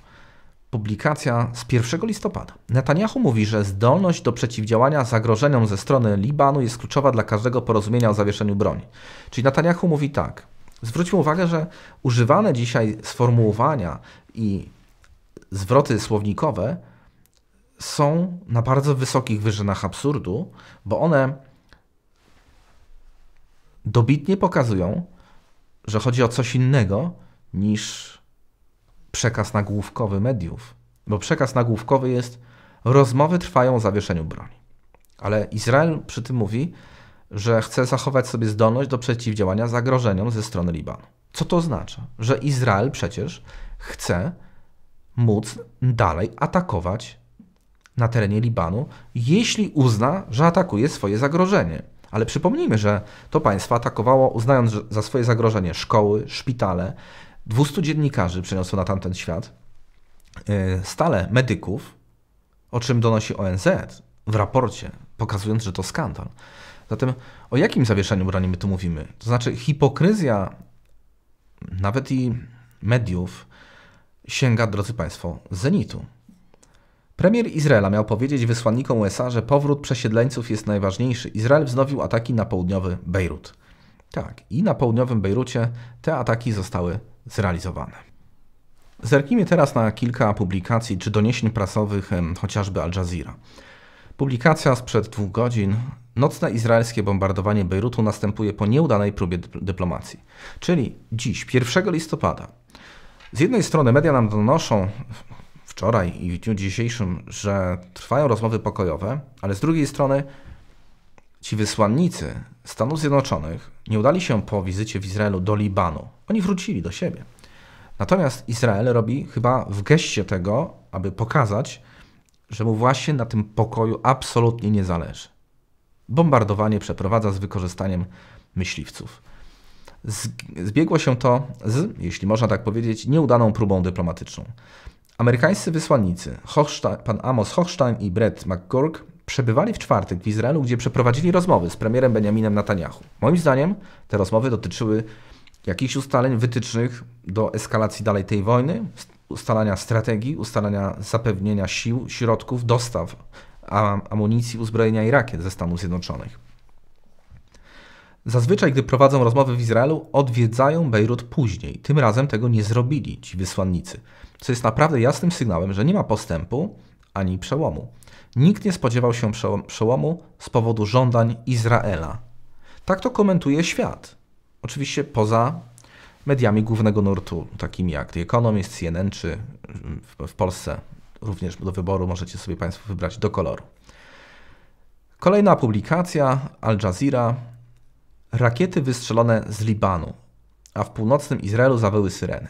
Publikacja z 1 listopada. Netanyahu mówi, że zdolność do przeciwdziałania zagrożeniom ze strony Libanu jest kluczowa dla każdego porozumienia o zawieszeniu broni. Czyli Netanyahu mówi tak. Zwróćmy uwagę, że używane dzisiaj sformułowania i zwroty słownikowe są na bardzo wysokich wyżynach absurdu, bo one dobitnie pokazują, że chodzi o coś innego niż przekaz nagłówkowy mediów. Bo przekaz nagłówkowy jest rozmowy trwają o zawieszeniu broni. Ale Izrael przy tym mówi, że chce zachować sobie zdolność do przeciwdziałania zagrożeniom ze strony Libanu. Co to oznacza? Że Izrael przecież chce móc dalej atakować na terenie Libanu, jeśli uzna, że atakuje swoje zagrożenie. Ale przypomnijmy, że to państwo atakowało, uznając za swoje zagrożenie szkoły, szpitale, 200 dziennikarzy przeniosło na tamten świat, y, stale medyków, o czym donosi ONZ w raporcie, pokazując, że to skandal. Zatem o jakim zawieszeniu broni my tu mówimy? To znaczy hipokryzja nawet i mediów sięga, drodzy Państwo, zenitu. Premier Izraela miał powiedzieć wysłannikom USA, że powrót przesiedleńców jest najważniejszy. Izrael wznowił ataki na południowy Bejrut. Tak, i na południowym Bejrucie te ataki zostały zrealizowane. Zerknijmy teraz na kilka publikacji czy doniesień prasowych, chociażby Al Jazeera. Publikacja sprzed dwóch godzin. Nocne izraelskie bombardowanie Bejrutu następuje po nieudanej próbie dyplomacji. Czyli dziś, 1 listopada. Z jednej strony media nam donoszą, wczoraj i w dniu dzisiejszym, że trwają rozmowy pokojowe, ale z drugiej strony ci wysłannicy Stanów Zjednoczonych nie udali się po wizycie w Izraelu do Libanu. Oni wrócili do siebie. Natomiast Izrael robi chyba w geście tego, aby pokazać, że mu właśnie na tym pokoju absolutnie nie zależy. Bombardowanie przeprowadza z wykorzystaniem myśliwców. Zbiegło się to z, jeśli można tak powiedzieć, nieudaną próbą dyplomatyczną. Amerykańscy wysłannicy Hochstein, pan Amos Hochstein i Brett McGurk przebywali w czwartek w Izraelu, gdzie przeprowadzili rozmowy z premierem Benjaminem Netanyahu. Moim zdaniem te rozmowy dotyczyły jakichś ustaleń wytycznych do eskalacji dalej tej wojny, ustalania strategii, ustalania zapewnienia sił, środków, dostaw amunicji, uzbrojenia i rakiet ze Stanów Zjednoczonych. Zazwyczaj, gdy prowadzą rozmowy w Izraelu, odwiedzają Bejrut później. Tym razem tego nie zrobili ci wysłannicy, co jest naprawdę jasnym sygnałem, że nie ma postępu ani przełomu. Nikt nie spodziewał się przełomu z powodu żądań Izraela. Tak to komentuje świat. Oczywiście poza mediami głównego nurtu, takimi jak The Economist, CNN czy w Polsce również do wyboru możecie sobie Państwo wybrać do koloru. Kolejna publikacja Al Jazeera Rakiety wystrzelone z Libanu, a w północnym Izraelu zawyły syreny.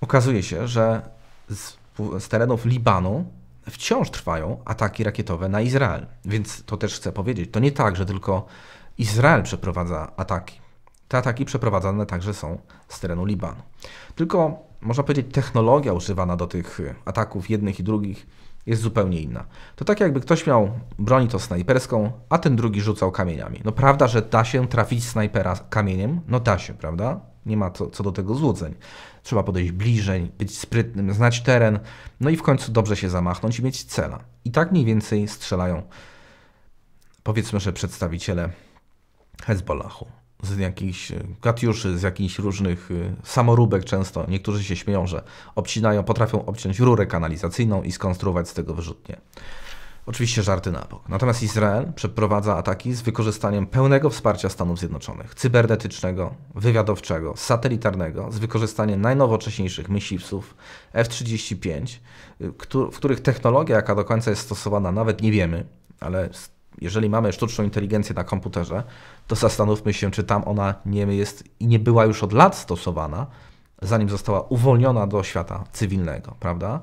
Okazuje się, że z, z terenów Libanu wciąż trwają ataki rakietowe na Izrael. Więc to też chcę powiedzieć. To nie tak, że tylko Izrael przeprowadza ataki. Te ataki przeprowadzane także są z terenu Libanu. Tylko można powiedzieć, technologia używana do tych ataków jednych i drugich jest zupełnie inna. To tak jakby ktoś miał broń to snajperską, a ten drugi rzucał kamieniami. No prawda, że da się trafić snajpera kamieniem? No da się, prawda? Nie ma co, co do tego złudzeń. Trzeba podejść bliżej, być sprytnym, znać teren, no i w końcu dobrze się zamachnąć i mieć cela. I tak mniej więcej strzelają powiedzmy, że przedstawiciele Hezbollahu z jakichś e, katiuszy, z jakichś różnych e, samoróbek często. Niektórzy się śmieją, że obcinają, potrafią obciąć rurę kanalizacyjną i skonstruować z tego wyrzutnie. Oczywiście żarty na bok. Natomiast Izrael przeprowadza ataki z wykorzystaniem pełnego wsparcia Stanów Zjednoczonych, cybernetycznego, wywiadowczego, satelitarnego, z wykorzystaniem najnowocześniejszych myśliwców F-35, y, w których technologia, jaka do końca jest stosowana, nawet nie wiemy, ale jeżeli mamy sztuczną inteligencję na komputerze, to zastanówmy się, czy tam ona nie jest i nie była już od lat stosowana, zanim została uwolniona do świata cywilnego, prawda?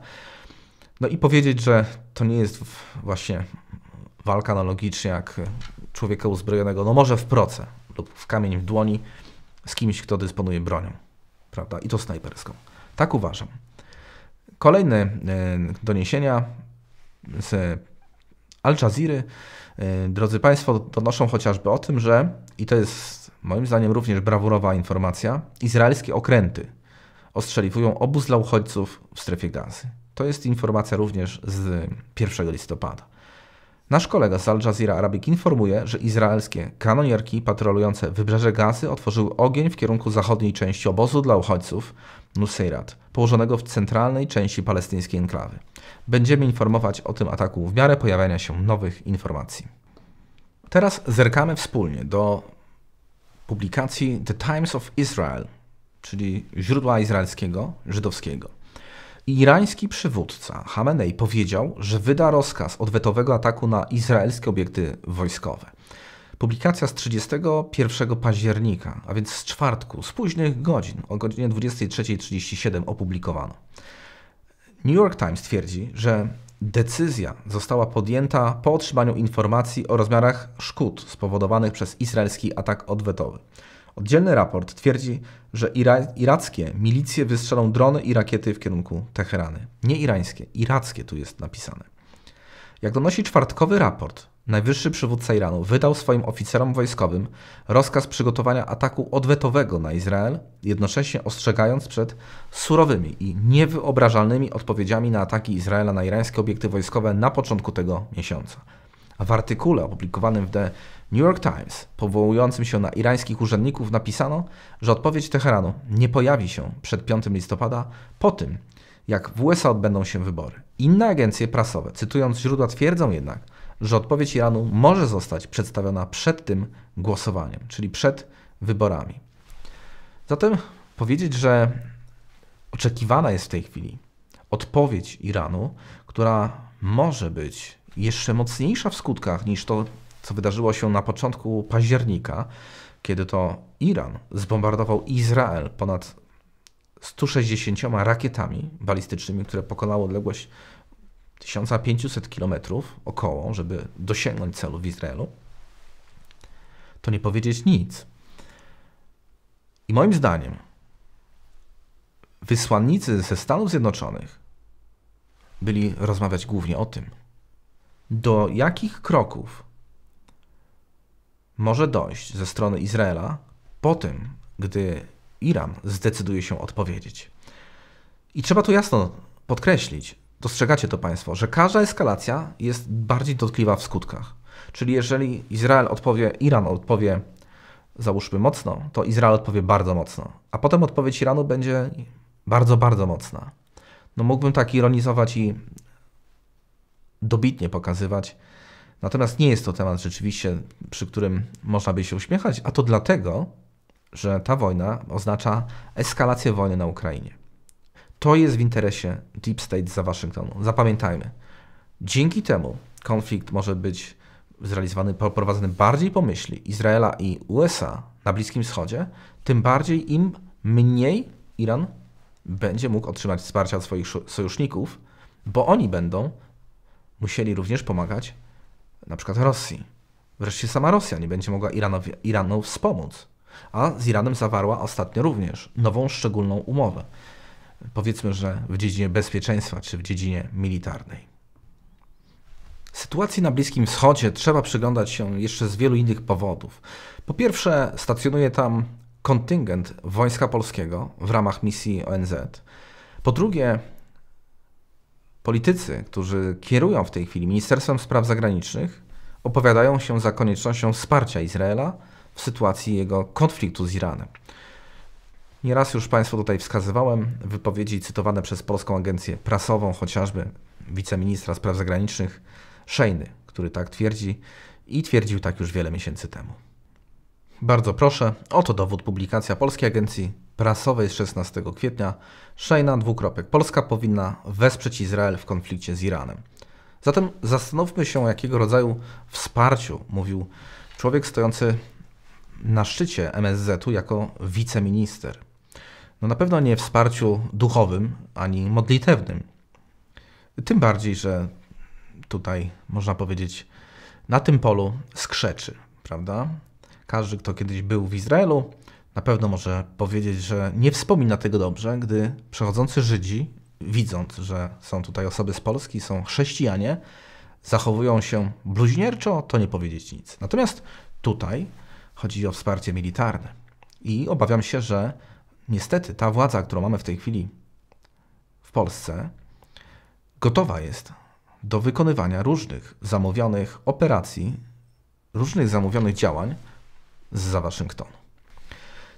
No i powiedzieć, że to nie jest właśnie walka analogicznie jak człowieka uzbrojonego, no może w proce lub w kamień w dłoni z kimś, kto dysponuje bronią, prawda? I to snajperską. Tak uważam. Kolejne e, doniesienia z Al Jazeera E, drodzy Państwo, donoszą chociażby o tym, że, i to jest moim zdaniem również brawurowa informacja, izraelskie okręty ostrzeliwują obóz dla uchodźców w strefie gazy. To jest informacja również z 1 listopada. Nasz kolega z Al Jazeera Arabic informuje, że izraelskie kanonierki patrolujące wybrzeże gazy otworzyły ogień w kierunku zachodniej części obozu dla uchodźców, Nuseirat, położonego w centralnej części palestyńskiej enklawy. Będziemy informować o tym ataku w miarę pojawiania się nowych informacji. Teraz zerkamy wspólnie do publikacji The Times of Israel, czyli źródła izraelskiego, żydowskiego. Irański przywódca Hamenei powiedział, że wyda rozkaz odwetowego ataku na izraelskie obiekty wojskowe. Publikacja z 31 października, a więc z czwartku, z późnych godzin, o godzinie 23.37 opublikowano. New York Times twierdzi, że decyzja została podjęta po otrzymaniu informacji o rozmiarach szkód spowodowanych przez izraelski atak odwetowy. Oddzielny raport twierdzi, że ira irackie milicje wystrzelą drony i rakiety w kierunku Teherany. Nie irańskie, irackie tu jest napisane. Jak donosi czwartkowy raport, Najwyższy przywódca Iranu wydał swoim oficerom wojskowym rozkaz przygotowania ataku odwetowego na Izrael, jednocześnie ostrzegając przed surowymi i niewyobrażalnymi odpowiedziami na ataki Izraela na irańskie obiekty wojskowe na początku tego miesiąca. w artykule opublikowanym w The New York Times, powołującym się na irańskich urzędników, napisano, że odpowiedź Teheranu nie pojawi się przed 5 listopada, po tym jak w USA odbędą się wybory. Inne agencje prasowe, cytując źródła, twierdzą jednak, że odpowiedź Iranu może zostać przedstawiona przed tym głosowaniem, czyli przed wyborami. Zatem powiedzieć, że oczekiwana jest w tej chwili odpowiedź Iranu, która może być jeszcze mocniejsza w skutkach niż to, co wydarzyło się na początku października, kiedy to Iran zbombardował Izrael ponad 160 rakietami balistycznymi, które pokonały odległość 1500 km około, żeby dosięgnąć celu w Izraelu, to nie powiedzieć nic. I moim zdaniem wysłannicy ze Stanów Zjednoczonych byli rozmawiać głównie o tym, do jakich kroków może dojść ze strony Izraela po tym, gdy Iran zdecyduje się odpowiedzieć. I trzeba tu jasno podkreślić, Dostrzegacie to Państwo, że każda eskalacja jest bardziej dotkliwa w skutkach. Czyli jeżeli Izrael odpowie, Iran odpowie, załóżmy mocno, to Izrael odpowie bardzo mocno. A potem odpowiedź Iranu będzie bardzo, bardzo mocna. No mógłbym tak ironizować i dobitnie pokazywać. Natomiast nie jest to temat rzeczywiście, przy którym można by się uśmiechać, a to dlatego, że ta wojna oznacza eskalację wojny na Ukrainie. To jest w interesie Deep State za Waszyngtonu. Zapamiętajmy. Dzięki temu konflikt może być zrealizowany, prowadzony bardziej po myśli Izraela i USA na Bliskim Wschodzie, tym bardziej im mniej Iran będzie mógł otrzymać wsparcia od swoich sojuszników, bo oni będą musieli również pomagać na przykład Rosji. Wreszcie sama Rosja nie będzie mogła Iranowi, Iranu wspomóc. A z Iranem zawarła ostatnio również nową szczególną umowę powiedzmy, że w dziedzinie bezpieczeństwa czy w dziedzinie militarnej. Sytuacji na Bliskim Wschodzie trzeba przyglądać się jeszcze z wielu innych powodów. Po pierwsze, stacjonuje tam kontyngent Wojska Polskiego w ramach misji ONZ. Po drugie, politycy, którzy kierują w tej chwili Ministerstwem Spraw Zagranicznych, opowiadają się za koniecznością wsparcia Izraela w sytuacji jego konfliktu z Iranem. Nieraz już Państwu tutaj wskazywałem wypowiedzi cytowane przez polską agencję prasową, chociażby wiceministra spraw zagranicznych Szejny, który tak twierdzi i twierdził tak już wiele miesięcy temu. Bardzo proszę, oto dowód publikacja Polskiej Agencji Prasowej z 16 kwietnia. Szejna dwukropek. Polska powinna wesprzeć Izrael w konflikcie z Iranem. Zatem zastanówmy się, o jakiego rodzaju wsparciu mówił człowiek stojący na szczycie MSZ-u jako wiceminister. No na pewno nie wsparciu duchowym ani modlitewnym. Tym bardziej, że tutaj można powiedzieć, na tym polu skrzeczy, prawda? Każdy, kto kiedyś był w Izraelu, na pewno może powiedzieć, że nie wspomina tego dobrze, gdy przechodzący Żydzi, widząc, że są tutaj osoby z Polski, są chrześcijanie, zachowują się bluźnierczo, to nie powiedzieć nic. Natomiast tutaj chodzi o wsparcie militarne. I obawiam się, że niestety ta władza, którą mamy w tej chwili w Polsce, gotowa jest do wykonywania różnych zamówionych operacji, różnych zamówionych działań za Waszyngtonu.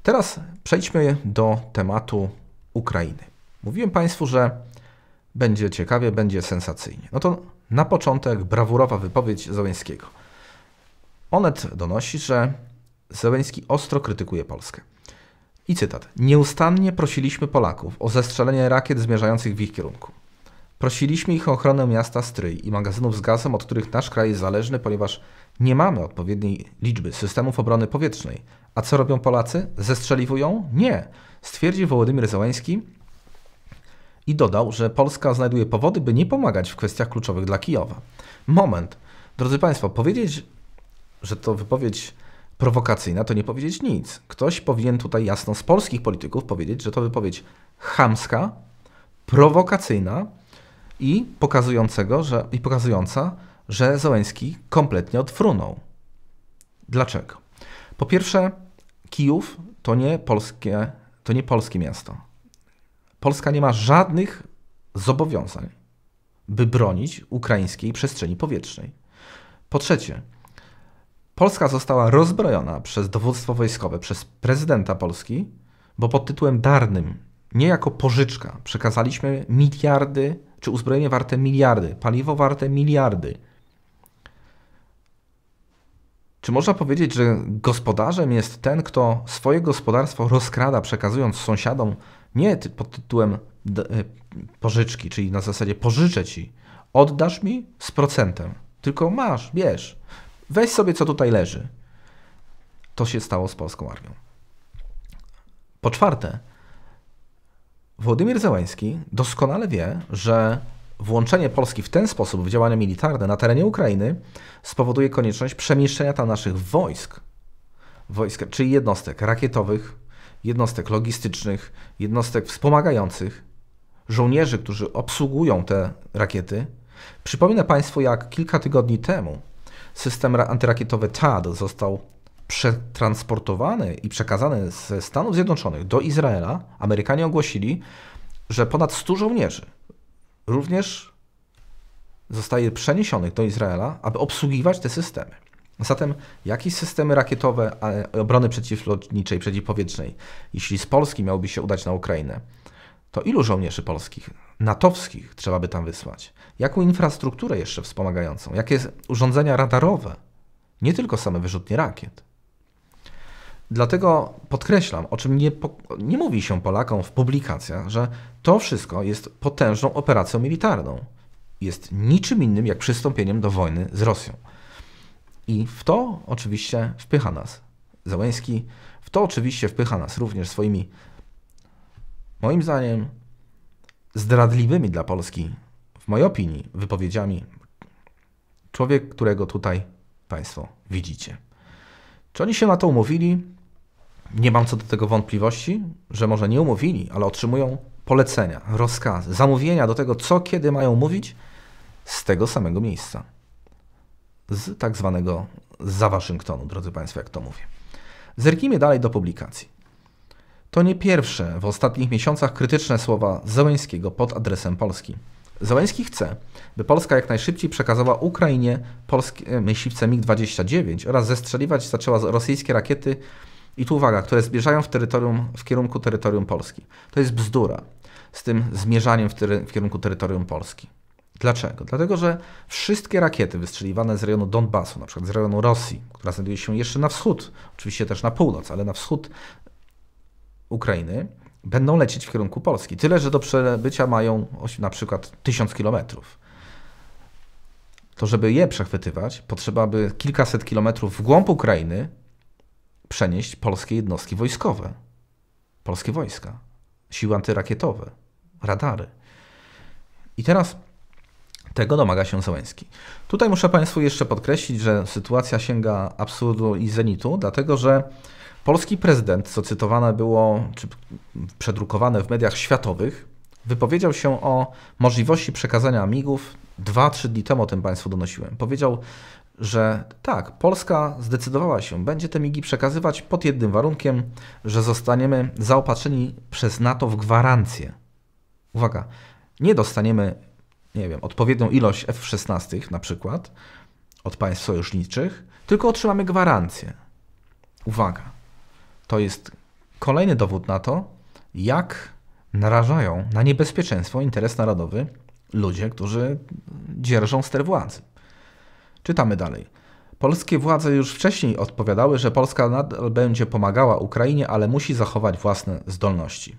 Teraz przejdźmy do tematu Ukrainy. Mówiłem Państwu, że będzie ciekawie, będzie sensacyjnie. No to na początek brawurowa wypowiedź Zeleńskiego. Onet donosi, że Zeleński ostro krytykuje Polskę. I cytat. Nieustannie prosiliśmy Polaków o zestrzelenie rakiet zmierzających w ich kierunku. Prosiliśmy ich o ochronę miasta stryj i magazynów z gazem, od których nasz kraj jest zależny, ponieważ nie mamy odpowiedniej liczby systemów obrony powietrznej. A co robią Polacy? Zestrzeliwują? Nie, stwierdził Wołodymyr Zełański i dodał, że Polska znajduje powody, by nie pomagać w kwestiach kluczowych dla Kijowa. Moment. Drodzy Państwo, powiedzieć, że to wypowiedź prowokacyjna, to nie powiedzieć nic. Ktoś powinien tutaj jasno z polskich polityków powiedzieć, że to wypowiedź chamska, prowokacyjna i, pokazującego, że, i pokazująca, że Zoeński kompletnie odfrunął. Dlaczego? Po pierwsze, Kijów to nie polskie, to nie polskie miasto. Polska nie ma żadnych zobowiązań, by bronić ukraińskiej przestrzeni powietrznej. Po trzecie, Polska została rozbrojona przez dowództwo wojskowe, przez prezydenta Polski, bo pod tytułem darnym, nie jako pożyczka, przekazaliśmy miliardy, czy uzbrojenie warte miliardy, paliwo warte miliardy. Czy można powiedzieć, że gospodarzem jest ten, kto swoje gospodarstwo rozkrada, przekazując sąsiadom nie pod tytułem e, pożyczki, czyli na zasadzie pożyczę ci, oddasz mi z procentem, tylko masz, bierz weź sobie co tutaj leży. To się stało z polską armią. Po czwarte, Władimir Zełański doskonale wie, że włączenie Polski w ten sposób w działania militarne na terenie Ukrainy spowoduje konieczność przemieszczenia tam naszych wojsk, wojsk czyli jednostek rakietowych, jednostek logistycznych, jednostek wspomagających, żołnierzy, którzy obsługują te rakiety. Przypomnę Państwu, jak kilka tygodni temu System antyrakietowy TAD został przetransportowany i przekazany ze Stanów Zjednoczonych do Izraela. Amerykanie ogłosili, że ponad 100 żołnierzy również zostaje przeniesionych do Izraela, aby obsługiwać te systemy. Zatem jakie systemy rakietowe obrony przeciwlotniczej, przeciwpowietrznej, jeśli z Polski miałoby się udać na Ukrainę, to ilu żołnierzy polskich natowskich trzeba by tam wysłać? Jaką infrastrukturę jeszcze wspomagającą? Jakie urządzenia radarowe? Nie tylko same wyrzutnie rakiet. Dlatego podkreślam, o czym nie, nie mówi się Polakom w publikacjach, że to wszystko jest potężną operacją militarną. Jest niczym innym jak przystąpieniem do wojny z Rosją. I w to oczywiście wpycha nas Załęski, w to oczywiście wpycha nas również swoimi, moim zdaniem, zdradliwymi dla Polski, w mojej opinii, wypowiedziami człowiek, którego tutaj Państwo widzicie. Czy oni się na to umówili? Nie mam co do tego wątpliwości, że może nie umówili, ale otrzymują polecenia, rozkazy, zamówienia do tego, co kiedy mają mówić z tego samego miejsca. Z tak zwanego za Waszyngtonu, drodzy Państwo, jak to mówię. Zerknijmy dalej do publikacji. To nie pierwsze w ostatnich miesiącach krytyczne słowa Zełęńskiego pod adresem Polski. Zełęński chce, by Polska jak najszybciej przekazała Ukrainie polskie e, myśliwce MiG-29 oraz zestrzeliwać zaczęła rosyjskie rakiety i tu uwaga, które zbliżają w, terytorium, w kierunku terytorium Polski. To jest bzdura z tym zmierzaniem w, tery, w kierunku terytorium Polski. Dlaczego? Dlatego, że wszystkie rakiety wystrzeliwane z rejonu Donbasu, na przykład z rejonu Rosji, która znajduje się jeszcze na wschód, oczywiście też na północ, ale na wschód Ukrainy będą lecieć w kierunku Polski. Tyle, że do przebycia mają na przykład 1000 kilometrów. To, żeby je przechwytywać, potrzeba by kilkaset kilometrów w głąb Ukrainy przenieść polskie jednostki wojskowe, polskie wojska, siły antyrakietowe, radary. I teraz tego domaga się Zełenski. Tutaj muszę Państwu jeszcze podkreślić, że sytuacja sięga absurdu i zenitu, dlatego że polski prezydent, co cytowane było, czy przedrukowane w mediach światowych, wypowiedział się o możliwości przekazania migów 2-3 dni temu, o tym Państwu donosiłem. Powiedział, że tak, Polska zdecydowała się, będzie te migi przekazywać pod jednym warunkiem, że zostaniemy zaopatrzeni przez NATO w gwarancję. Uwaga, nie dostaniemy nie wiem, odpowiednią ilość F-16 na przykład od państw sojuszniczych, tylko otrzymamy gwarancję. Uwaga, to jest kolejny dowód na to, jak narażają na niebezpieczeństwo interes narodowy ludzie, którzy dzierżą ster władzy. Czytamy dalej. Polskie władze już wcześniej odpowiadały, że Polska nadal będzie pomagała Ukrainie, ale musi zachować własne zdolności.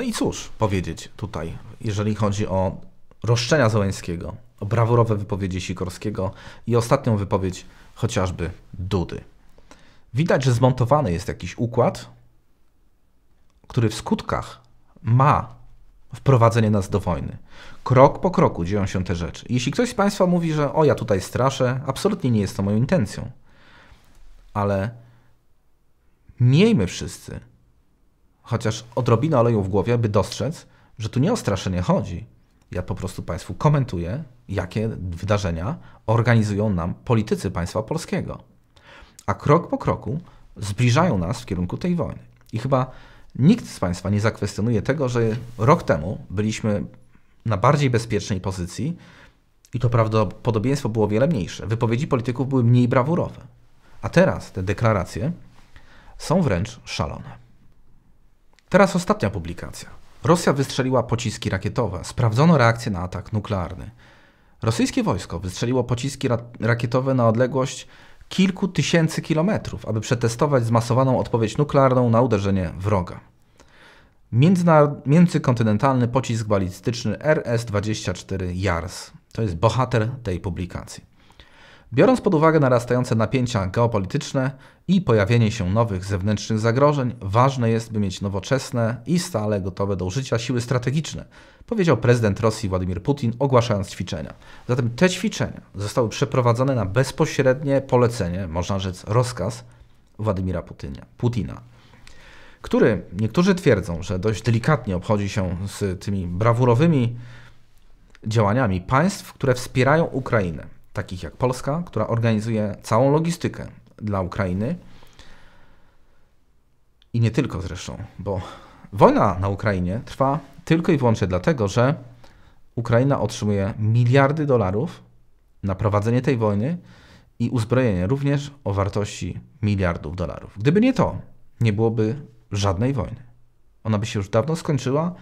No i cóż powiedzieć tutaj, jeżeli chodzi o roszczenia Zeleńskiego, o brawurowe wypowiedzi Sikorskiego i ostatnią wypowiedź chociażby Dudy. Widać, że zmontowany jest jakiś układ, który w skutkach ma wprowadzenie nas do wojny. Krok po kroku dzieją się te rzeczy. Jeśli ktoś z Państwa mówi, że o ja tutaj straszę, absolutnie nie jest to moją intencją. Ale miejmy wszyscy chociaż odrobinę oleju w głowie, by dostrzec, że tu nie o straszenie chodzi. Ja po prostu Państwu komentuję, jakie wydarzenia organizują nam politycy państwa polskiego. A krok po kroku zbliżają nas w kierunku tej wojny. I chyba nikt z Państwa nie zakwestionuje tego, że rok temu byliśmy na bardziej bezpiecznej pozycji i to prawdopodobieństwo było wiele mniejsze. Wypowiedzi polityków były mniej brawurowe. A teraz te deklaracje są wręcz szalone. Teraz ostatnia publikacja. Rosja wystrzeliła pociski rakietowe. Sprawdzono reakcję na atak nuklearny. Rosyjskie wojsko wystrzeliło pociski ra rakietowe na odległość kilku tysięcy kilometrów, aby przetestować zmasowaną odpowiedź nuklearną na uderzenie wroga. Międzykontynentalny pocisk balistyczny RS-24 JARS. To jest bohater tej publikacji. Biorąc pod uwagę narastające napięcia geopolityczne i pojawienie się nowych zewnętrznych zagrożeń, ważne jest, by mieć nowoczesne i stale gotowe do użycia siły strategiczne, powiedział prezydent Rosji Władimir Putin, ogłaszając ćwiczenia. Zatem te ćwiczenia zostały przeprowadzone na bezpośrednie polecenie, można rzec rozkaz Władimira Putynia, Putina który niektórzy twierdzą, że dość delikatnie obchodzi się z tymi brawurowymi działaniami państw, które wspierają Ukrainę takich jak Polska, która organizuje całą logistykę dla Ukrainy. I nie tylko zresztą, bo wojna na Ukrainie trwa tylko i wyłącznie dlatego, że Ukraina otrzymuje miliardy dolarów na prowadzenie tej wojny i uzbrojenie również o wartości miliardów dolarów. Gdyby nie to, nie byłoby żadnej wojny. Ona by się już dawno skończyła,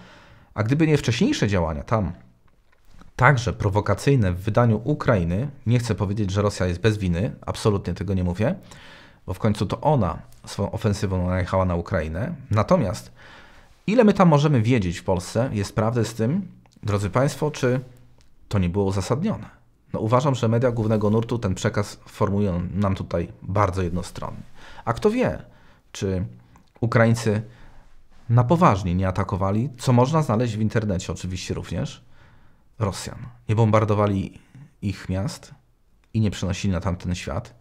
a gdyby nie wcześniejsze działania tam, także prowokacyjne w wydaniu Ukrainy, nie chcę powiedzieć, że Rosja jest bez winy, absolutnie tego nie mówię, bo w końcu to ona swoją ofensywą najechała na Ukrainę. Natomiast ile my tam możemy wiedzieć w Polsce, jest prawdę z tym, drodzy Państwo, czy to nie było uzasadnione? No uważam, że media głównego nurtu ten przekaz formują nam tutaj bardzo jednostronny. A kto wie, czy Ukraińcy na poważnie nie atakowali, co można znaleźć w internecie oczywiście również, Rosjan. Nie bombardowali ich miast i nie przenosili na tamten świat.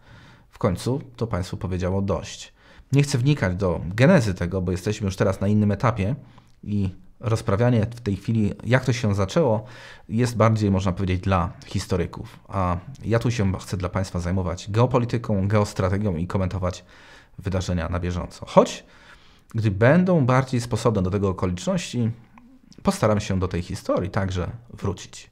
W końcu to państwo powiedziało dość. Nie chcę wnikać do genezy tego, bo jesteśmy już teraz na innym etapie i rozprawianie w tej chwili, jak to się zaczęło, jest bardziej, można powiedzieć, dla historyków. A ja tu się chcę dla Państwa zajmować geopolityką, geostrategią i komentować wydarzenia na bieżąco. Choć, gdy będą bardziej sposobne do tego okoliczności, postaram się do tej historii także wrócić.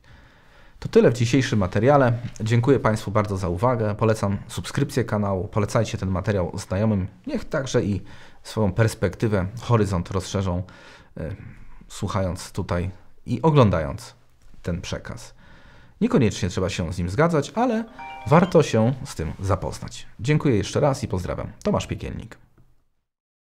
To tyle w dzisiejszym materiale. Dziękuję Państwu bardzo za uwagę. Polecam subskrypcję kanału, polecajcie ten materiał znajomym. Niech także i swoją perspektywę, horyzont rozszerzą, e, słuchając tutaj i oglądając ten przekaz. Niekoniecznie trzeba się z nim zgadzać, ale warto się z tym zapoznać. Dziękuję jeszcze raz i pozdrawiam. Tomasz Piekielnik.